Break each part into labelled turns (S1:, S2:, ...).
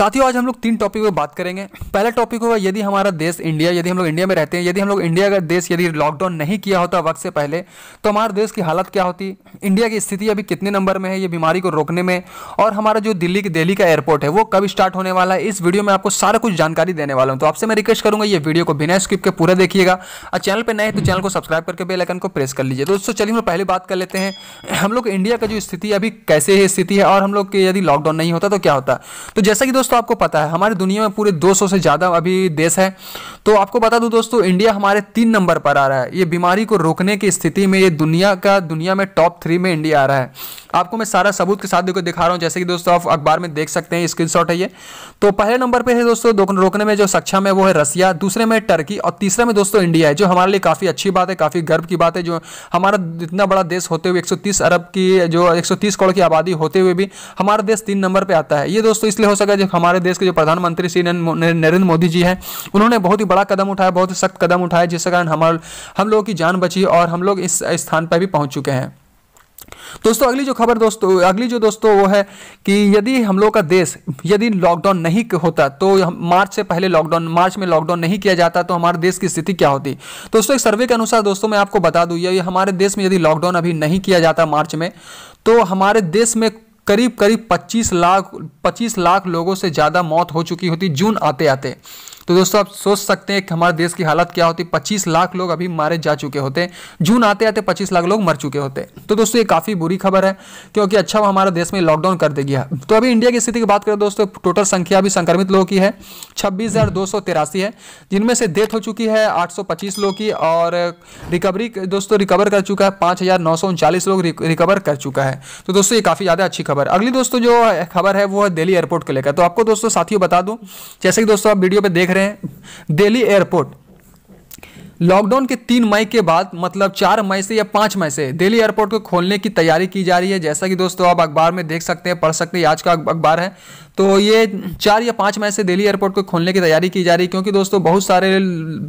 S1: साथियों आज हम लोग तीन टॉपिक पर बात करेंगे पहला टॉपिक होगा यदि हमारा देश इंडिया यदि हम लोग इंडिया में रहते हैं यदि हम लोग इंडिया का देश यदि लॉकडाउन नहीं किया होता वक्त से पहले तो हमारे देश की हालत क्या होती इंडिया की स्थिति अभी कितने नंबर में है ये बीमारी को रोकने में और हमारा जो दिल्ली की दिल्ली का एयरपोर्ट है वो कब स्टार्ट होने वाला है इस वीडियो में आपको सारा कुछ जानकारी देने वाला हूँ तो आपसे मैं रिक्वेस्ट करूँगा ये वीडियो को बिना स्क्रिप्ट के पूरा देखिएगा और चैनल पर नए हैं तो चैनल को सब्सक्राइब करके बेलाइकन को प्रेस कर लीजिए दोस्तों चलिए हम पहले बात कर लेते हैं हम लोग इंडिया का जो स्थिति अभी कैसे है स्थिति है और हम लोग यदि लॉकडाउन नहीं होता तो क्या होता तो जैसा कि दोस्तों दोस्तों आपको पता है हमारी दुनिया में पूरे 200 से ज़्यादा अभी देश है तो आपको बता दूं दोस्तों इंडिया हमारे तीन नंबर पर आ रहा है ये बीमारी को रोकने की स्थिति में ये दुनिया का दुनिया में टॉप थ्री में इंडिया आ रहा है आपको मैं सारा सबूत के साथ देखो दिखा रहा हूँ जैसे कि दोस्तों आप अखबार में देख सकते हैं स्क्रीन है ये तो पहले नंबर पर है दोस्तों रोकने में जो सक्षम है वो है रसिया दूसरे में टर्की और तीसरे में दोस्तों इंडिया है जो हमारे लिए काफ़ी अच्छी बात है काफ़ी गर्व की बात है जो हमारा इतना बड़ा देश होते हुए एक अरब की जो एक करोड़ की आबादी होते हुए भी हमारा देश तीन नंबर पर आता है ये दोस्तों इसलिए हो सका जो हमारे देश के जो प्रधानमंत्री श्री नरेंद्र मोदी जी हैं उन्होंने बहुत ही बड़ा कदम उठाया बहुत ही सख्त कदम उठाया जिसके कारण हमारे हम लोगों की जान बची और हम लोग इस स्थान पर भी पहुँच चुके हैं दोस्तों अगली जो खबर दोस्तों अगली जो दोस्तों वो है कि यदि हम लोग का देश यदि लॉकडाउन नहीं होता तो मार्च से पहले लॉकडाउन मार्च में लॉकडाउन नहीं किया जाता तो हमारे देश की स्थिति क्या होती दोस्तों एक सर्वे के अनुसार दोस्तों मैं आपको बता दूं ये हमारे देश में यदि लॉकडाउन अभी नहीं किया जाता मार्च में तो हमारे देश में करीब करीब 25 लाख 25 लाख लोगों से ज़्यादा मौत हो चुकी होती जून आते आते तो दोस्तों आप सोच सकते हैं कि हमारे देश की हालत क्या होती पच्चीस लाख लोग अभी मारे जा चुके होते जून आते आते पच्चीस लाख लोग मर चुके होते तो दोस्तों ये काफ़ी बुरी खबर है क्योंकि अच्छा वो हमारे देश में लॉकडाउन कर दे गया तो अभी इंडिया की स्थिति की बात करें दोस्तों टोटल संख्या अभी संक्रमित लोगों की है छब्बीस है जिनमें से डेथ हो चुकी है आठ लोगों की और रिकवरी दोस्तों रिकवर कर चुका है पांच लोग रिकवर कर चुका है तो दोस्तों ये काफ़ी ज़्यादा अच्छी खबर अगली दोस्तों जो खबर है वो है दिल्ली एयरपोर्ट को लेकर तो आपको दोस्तों साथियों बता दूं जैसे कि दोस्तों आप वीडियो पे देख रहे रहे हैं दिल्ली एयरपोर्ट लॉकडाउन के तीन मई के बाद मतलब चार मई से या पाँच मई से दिल्ली एयरपोर्ट को खोलने की तैयारी की जा रही है जैसा कि दोस्तों आप अखबार में देख सकते हैं पढ़ सकते हैं आज का अखबार है तो ये चार या पाँच मई से दिल्ली एयरपोर्ट को खोलने की तैयारी की जा रही है क्योंकि दोस्तों बहुत सारे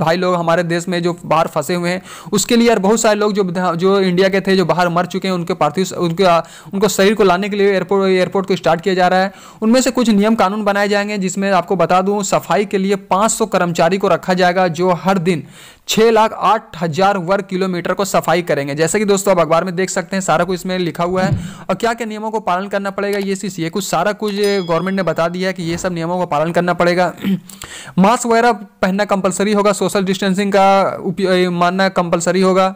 S1: भाई लोग हमारे देश में जो बाहर फंसे हुए हैं उसके लिए यार बहुत सारे लोग जो जो इंडिया के थे जो बाहर मर चुके हैं उनके पार्थिव उनके उनको शरीर को लाने के लिए एयरपोर्ट एयरपोर्ट को स्टार्ट किया जा रहा है उनमें से कुछ नियम कानून बनाए जाएंगे जिसमें आपको बता दूँ सफाई के लिए पाँच कर्मचारी को रखा जाएगा जो हर दिन छः लाख आठ हजार वर्ग किलोमीटर को सफाई करेंगे जैसे कि दोस्तों आप अखबार में देख सकते हैं सारा कुछ इसमें लिखा हुआ है और क्या क्या नियमों को पालन करना पड़ेगा ये सी सी कुछ सारा कुछ गवर्नमेंट ने बता दिया है कि ये सब नियमों का पालन करना पड़ेगा मास्क वगैरह पहनना कंपलसरी होगा सोशल डिस्टेंसिंग का मानना कंपलसरी होगा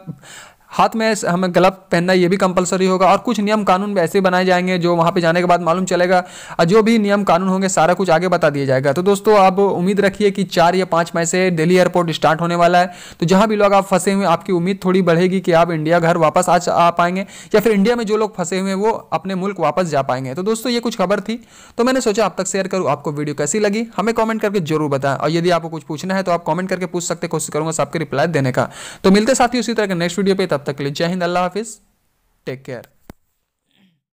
S1: हाथ में हमें ग्लव पहनना ये भी कंपलसरी होगा और कुछ नियम कानून भी ऐसे बनाए जाएंगे जो वहाँ पे जाने के बाद मालूम चलेगा और जो भी नियम कानून होंगे सारा कुछ आगे बता दिया जाएगा तो दोस्तों आप उम्मीद रखिए कि चार या पाँच मई से दिल्ली एयरपोर्ट स्टार्ट होने वाला है तो जहाँ भी लोग आप फंसे हुए आपकी उम्मीद थोड़ी बढ़ेगी कि आप इंडिया घर वापस आ पाएंगे या फिर इंडिया में जो लोग फंसे हुए हैं वो अपने मुल्क वापस जा पाएंगे तो दोस्तों ये कुछ खबर थी तो मैंने सोचा आप तक शेयर करूँ आपको वीडियो कैसी लगी हमें कॉमेंट करके जरूर बताएं और यदि आपको कुछ पूछना है तो आप कॉमेंट करके पूछ सकते कोशिश करूँगा सबके रिप्लाई देने का तो मिलते साथ ही उसी तरह के नेक्स्ट वीडियो पर तब तक के लिए जय हिंद अल्लाह हाफिज़ टेक केयर